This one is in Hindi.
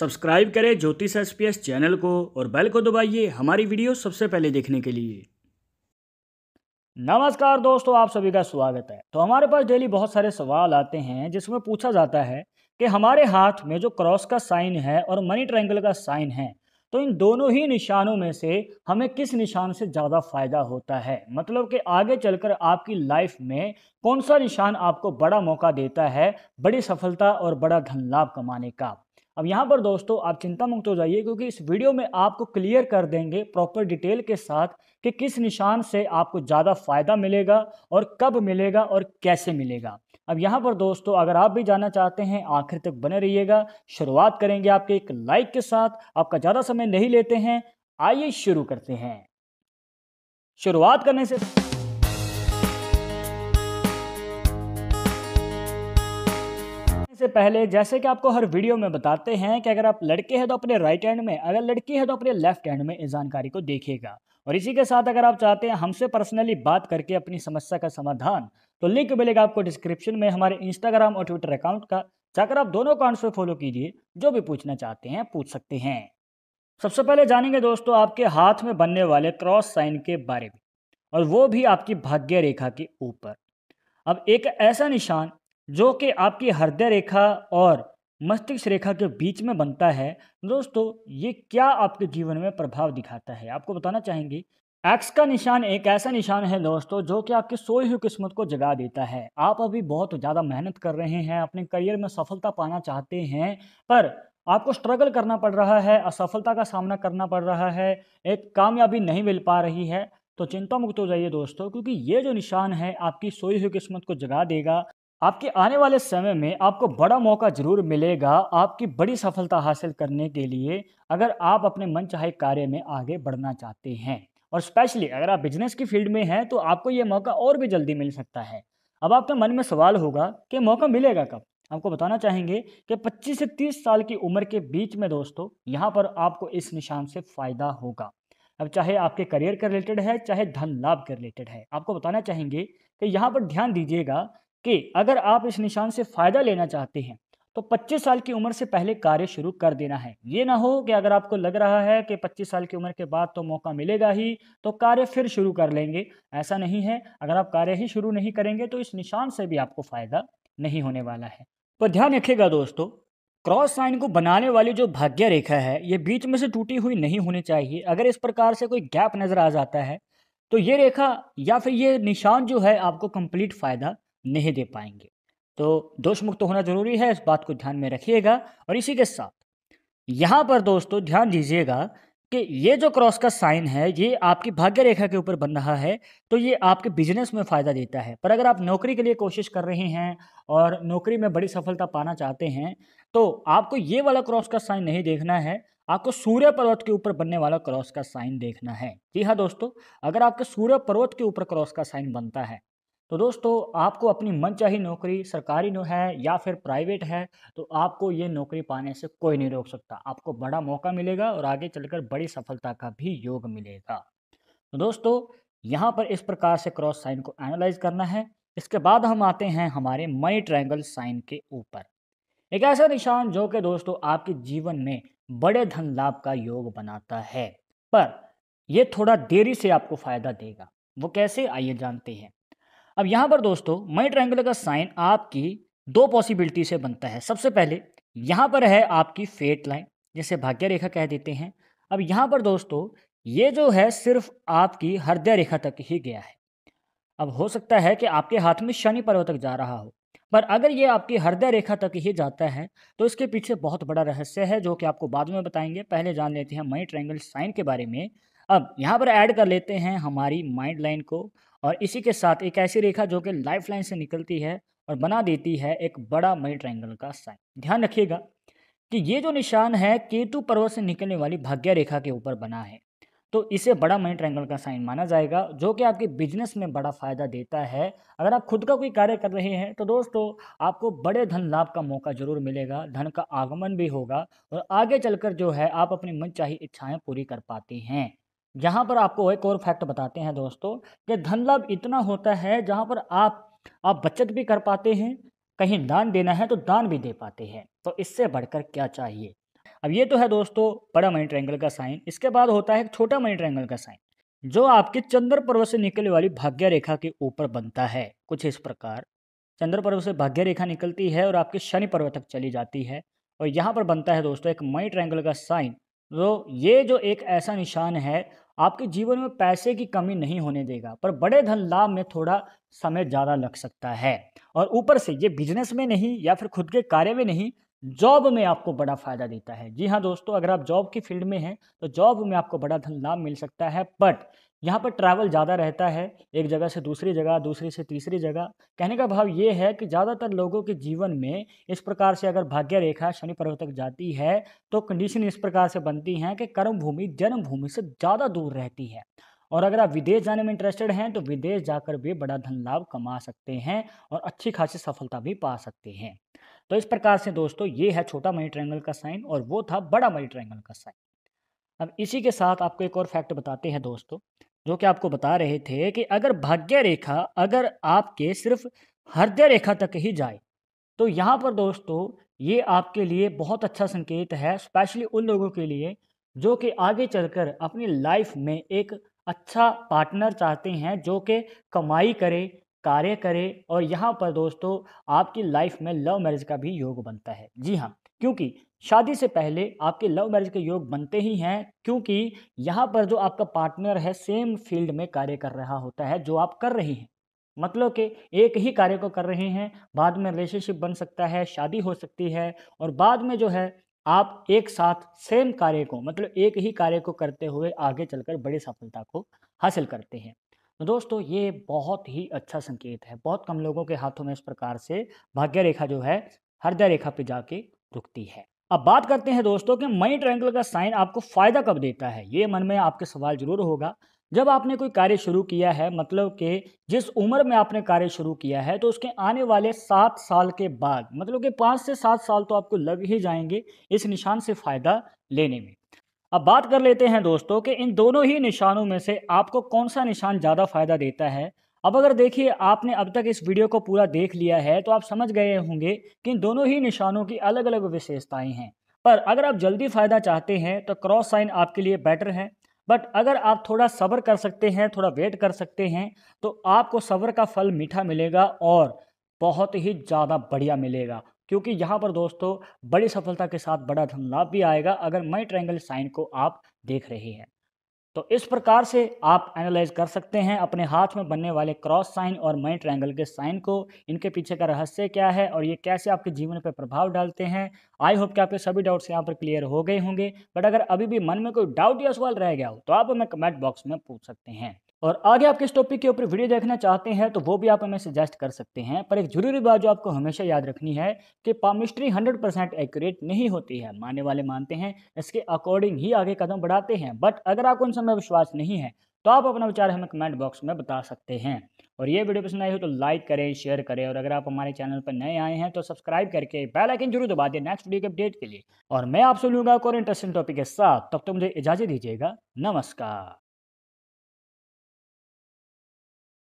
सब्सक्राइब करें ज्योतिष एस पी एस चैनल को और बेल को दबाइए हमारी वीडियो सबसे पहले देखने के लिए नमस्कार दोस्तों आप सभी का स्वागत है तो हमारे पास डेली बहुत सारे सवाल आते हैं जिसमें पूछा जाता है कि हमारे हाथ में जो क्रॉस का साइन है और मनी ट्रायंगल का साइन है तो इन दोनों ही निशानों में से हमें किस निशान से ज़्यादा फायदा होता है मतलब कि आगे चलकर आपकी लाइफ में कौन सा निशान आपको बड़ा मौका देता है बड़ी सफलता और बड़ा धन लाभ कमाने का अब यहाँ पर दोस्तों आप चिंता मुक्त हो जाइए क्योंकि इस वीडियो में आपको क्लियर कर देंगे प्रॉपर डिटेल के साथ कि किस निशान से आपको ज़्यादा फ़ायदा मिलेगा और कब मिलेगा और कैसे मिलेगा अब यहाँ पर दोस्तों अगर आप भी जाना चाहते हैं आखिर तक बने रहिएगा शुरुआत करेंगे आपके एक लाइक के साथ आपका ज़्यादा समय नहीं लेते हैं आइए शुरू करते हैं शुरुआत करने से पहले जैसे कि आपको हर वीडियो में बताते हैं कि अगर आप लड़के हैं तो अपने राइट हैंड में अगर लड़की है तो अपने लेफ्ट हैंड में इस जानकारी को देखिएगा और इसी के साथ अगर आप चाहते हैं हमसे पर्सनली बात करके अपनी समस्या का समाधान तो लिंक मिलेगा आपको डिस्क्रिप्शन में हमारे इंस्टाग्राम और ट्विटर अकाउंट का जाकर तो आप दोनों अकाउंट्स पर फॉलो कीजिए जो भी पूछना चाहते हैं पूछ सकते हैं सबसे पहले जानेंगे दोस्तों आपके हाथ में बनने वाले क्रॉस साइन के बारे में और वो भी आपकी भाग्य रेखा के ऊपर अब एक ऐसा निशान जो कि आपकी हृदय रेखा और मस्तिष्क रेखा के बीच में बनता है दोस्तों ये क्या आपके जीवन में प्रभाव दिखाता है आपको बताना चाहेंगे एक्स का निशान एक ऐसा निशान है दोस्तों जो कि आपकी सोई हुई किस्मत को जगा देता है आप अभी बहुत ज़्यादा मेहनत कर रहे हैं अपने करियर में सफलता पाना चाहते हैं पर आपको स्ट्रगल करना पड़ रहा है असफलता का सामना करना पड़ रहा है एक कामयाबी नहीं मिल पा रही है तो चिंता मुक्त हो जाइए दोस्तों क्योंकि ये जो निशान है आपकी सोई हुई किस्मत को जगा देगा आपके आने वाले समय में आपको बड़ा मौका जरूर मिलेगा आपकी बड़ी सफलता हासिल करने के लिए अगर आप अपने मनचाहे कार्य में आगे बढ़ना चाहते हैं और स्पेशली अगर आप बिजनेस की फील्ड में हैं तो आपको ये मौका और भी जल्दी मिल सकता है अब आपके मन में सवाल होगा कि मौका मिलेगा कब आपको बताना चाहेंगे कि 25 से 30 साल की उम्र के बीच में दोस्तों यहाँ पर आपको इस निशान से फ़ायदा होगा अब चाहे आपके करियर के रिलेटेड है चाहे धन लाभ के रिलेटेड है आपको बताना चाहेंगे कि यहाँ पर ध्यान दीजिएगा कि अगर आप इस निशान से फ़ायदा लेना चाहते हैं तो 25 साल की उम्र से पहले कार्य शुरू कर देना है ये ना हो कि अगर आपको लग रहा है कि 25 साल की उम्र के बाद तो मौका मिलेगा ही तो कार्य फिर शुरू कर लेंगे ऐसा नहीं है अगर आप कार्य ही शुरू नहीं करेंगे तो इस निशान से भी आपको फ़ायदा नहीं होने वाला है पर ध्यान रखिएगा दोस्तों क्रॉस साइन को बनाने वाली जो भाग्य रेखा है ये बीच में से टूटी हुई नहीं होनी चाहिए अगर इस प्रकार से कोई गैप नज़र आ जाता है तो ये रेखा या फिर ये निशान जो है आपको कंप्लीट फ़ायदा नहीं दे पाएंगे तो दोष मुक्त होना जरूरी है इस बात को ध्यान में रखिएगा और इसी के साथ यहाँ पर दोस्तों ध्यान दीजिएगा कि ये जो क्रॉस का साइन है ये आपकी भाग्य रेखा के ऊपर बन रहा है तो ये आपके बिजनेस में फ़ायदा देता है पर अगर आप नौकरी के लिए कोशिश कर रहे हैं और नौकरी में बड़ी सफलता पाना चाहते हैं तो आपको ये वाला क्रॉस का साइन नहीं देखना है आपको सूर्य पर्वत के ऊपर बनने वाला क्रॉस का साइन देखना है जी हाँ दोस्तों अगर आपके सूर्य पर्वत के ऊपर क्रॉस का साइन बनता है तो दोस्तों आपको अपनी मनचाही नौकरी सरकारी नो है या फिर प्राइवेट है तो आपको ये नौकरी पाने से कोई नहीं रोक सकता आपको बड़ा मौका मिलेगा और आगे चलकर बड़ी सफलता का भी योग मिलेगा तो दोस्तों यहाँ पर इस प्रकार से क्रॉस साइन को एनालाइज करना है इसके बाद हम आते हैं हमारे मनी ट्रायंगल साइन के ऊपर एक ऐसा निशान जो कि दोस्तों आपके जीवन में बड़े धन लाभ का योग बनाता है पर यह थोड़ा देरी से आपको फायदा देगा वो कैसे आइए जानते हैं अब यहाँ पर दोस्तों मई ट्रायंगुलर का साइन आपकी दो पॉसिबिलिटी से बनता है सबसे पहले यहाँ पर है आपकी फेट लाइन जिसे भाग्य रेखा कह देते हैं अब यहाँ पर दोस्तों ये जो है सिर्फ आपकी हृदय रेखा तक ही गया है अब हो सकता है कि आपके हाथ में शनि पर्व तक जा रहा हो पर अगर ये आपकी हृदय रेखा तक ही जाता है तो इसके पीछे बहुत बड़ा रहस्य है जो कि आपको बाद में बताएंगे पहले जान लेते हैं मई ट्रायंगल साइन के बारे में अब यहाँ पर ऐड कर लेते हैं हमारी माइंड लाइन को और इसी के साथ एक ऐसी रेखा जो कि लाइफ लाइन से निकलती है और बना देती है एक बड़ा मई ट्रायंगल का साइन ध्यान रखिएगा कि ये जो निशान है केतु पर्वत से निकलने वाली भाग्य रेखा के ऊपर बना है तो इसे बड़ा मई ट्रायंगल का साइन माना जाएगा जो कि आपके बिजनेस में बड़ा फायदा देता है अगर आप खुद का कोई कार्य कर रहे हैं तो दोस्तों आपको बड़े धन लाभ का मौका जरूर मिलेगा धन का आगमन भी होगा और आगे चलकर जो है आप अपनी मनचाही इच्छाएं पूरी कर पाते हैं यहाँ पर आपको एक और फैक्ट बताते हैं दोस्तों कि धन लाभ इतना होता है जहाँ पर आप आप बचत भी कर पाते हैं कहीं दान देना है तो दान भी दे पाते हैं तो इससे बढ़कर क्या चाहिए अब ये तो है दोस्तों बड़ा मनी ट्रैंगल का साइन इसके बाद होता है छोटा मनी ट्रैंगल का साइन जो आपके चंद्र पर्वत से निकलने वाली भाग्य रेखा के ऊपर बनता है कुछ इस प्रकार चंद्र पर्व से भाग्य रेखा निकलती है और आपके शनि पर्व तक चली जाती है और यहाँ पर बनता है दोस्तों एक मई ट्रैंगल का साइन तो ये जो एक ऐसा निशान है आपके जीवन में पैसे की कमी नहीं होने देगा पर बड़े धन लाभ में थोड़ा समय ज़्यादा लग सकता है और ऊपर से ये बिजनेस में नहीं या फिर खुद के कार्य में नहीं जॉब में आपको बड़ा फ़ायदा देता है जी हाँ दोस्तों अगर आप जॉब की फील्ड में हैं तो जॉब में आपको बड़ा धन लाभ मिल सकता है बट यहाँ पर ट्रैवल ज़्यादा रहता है एक जगह से दूसरी जगह दूसरी से तीसरी जगह कहने का भाव ये है कि ज़्यादातर लोगों के जीवन में इस प्रकार से अगर भाग्य रेखा शनि पर्वत तक जाती है तो कंडीशन इस प्रकार से बनती हैं कि कर्म भूमि जन्म भूमि से ज़्यादा दूर रहती है और अगर आप विदेश जाने में इंटरेस्टेड हैं तो विदेश जाकर भी बड़ा धन लाभ कमा सकते हैं और अच्छी खासी सफलता भी पा सकते हैं तो इस प्रकार से दोस्तों ये है छोटा मनी ट्रायंगल का साइन और वो था बड़ा मनी ट्रायंगल का साइन अब इसी के साथ आपको एक और फैक्ट बताते हैं दोस्तों जो कि आपको बता रहे थे कि अगर भाग्य रेखा अगर आपके सिर्फ हृदय रेखा तक ही जाए तो यहाँ पर दोस्तों ये आपके लिए बहुत अच्छा संकेत है स्पेशली उन लोगों के लिए जो कि आगे चलकर अपनी लाइफ में एक अच्छा पार्टनर चाहते हैं जो कि कमाई करे कार्य करें और यहाँ पर दोस्तों आपकी लाइफ में लव मैरिज का भी योग बनता है जी हाँ क्योंकि शादी से पहले आपके लव मैरिज के योग बनते ही हैं क्योंकि यहाँ पर जो आपका पार्टनर है सेम फील्ड में कार्य कर रहा होता है जो आप कर रहे हैं मतलब कि एक ही कार्य को कर रहे हैं बाद में रिलेशनशिप बन सकता है शादी हो सकती है और बाद में जो है आप एक साथ सेम कार्य को मतलब एक ही कार्य को करते हुए आगे चलकर बड़ी सफलता को हासिल करते हैं दोस्तों ये बहुत ही अच्छा संकेत है बहुत कम लोगों के हाथों में इस प्रकार से भाग्य रेखा जो है हृदय रेखा पे जाके रुकती है अब बात करते हैं दोस्तों कि मई ट्रायंगल का साइन आपको फायदा कब देता है ये मन में आपके सवाल जरूर होगा जब आपने कोई कार्य शुरू किया है मतलब कि जिस उम्र में आपने कार्य शुरू किया है तो उसके आने वाले सात साल के बाद मतलब कि पाँच से सात साल तो आपको लग ही जाएंगे इस निशान से फ़ायदा लेने में अब बात कर लेते हैं दोस्तों कि इन दोनों ही निशानों में से आपको कौन सा निशान ज़्यादा फायदा देता है अब अगर देखिए आपने अब तक इस वीडियो को पूरा देख लिया है तो आप समझ गए होंगे कि इन दोनों ही निशानों की अलग अलग विशेषताएं हैं पर अगर आप जल्दी फ़ायदा चाहते हैं तो क्रॉस साइन आपके लिए बेटर है बट अगर आप थोड़ा सब्र कर सकते हैं थोड़ा वेट कर सकते हैं तो आपको सब्र का फल मीठा मिलेगा और बहुत ही ज़्यादा बढ़िया मिलेगा क्योंकि यहाँ पर दोस्तों बड़ी सफलता के साथ बड़ा धन लाभ भी आएगा अगर मई ट्रायंगल साइन को आप देख रहे हैं तो इस प्रकार से आप एनालाइज कर सकते हैं अपने हाथ में बनने वाले क्रॉस साइन और मई ट्रायंगल के साइन को इनके पीछे का रहस्य क्या है और ये कैसे आपके जीवन पर प्रभाव डालते हैं आई होप कि आपके सभी डाउट्स यहाँ पर क्लियर हो गए होंगे बट अगर अभी भी मन में कोई डाउट या सवाल रह गया हो तो आप हमें कमेंट बॉक्स में पूछ सकते हैं और आगे आप किस टॉपिक के ऊपर वीडियो देखना चाहते हैं तो वो भी आप हमें सजेस्ट कर सकते हैं पर एक जरूरी बात जो आपको हमेशा याद रखनी है कि पामिस्ट्री 100 परसेंट एक्यूरेट नहीं होती है मानने वाले मानते हैं इसके अकॉर्डिंग ही आगे कदम बढ़ाते हैं बट अगर आपको उन प्रश्न में विश्वास नहीं है तो आप अपना विचार हमें कमेंट बॉक्स में बता सकते हैं और ये वीडियो पसंद आई हो तो लाइक करें शेयर करें और अगर आप हमारे चैनल पर नए आए हैं तो सब्सक्राइब करके बेल आइकन जरूर दबा दें नेक्स्ट वीडियो के अपडेट के लिए और मैं आपसे लूंगा एक और इंटरेस्टिंग टॉपिक के साथ तब तो मुझे इजाज़त दीजिएगा नमस्कार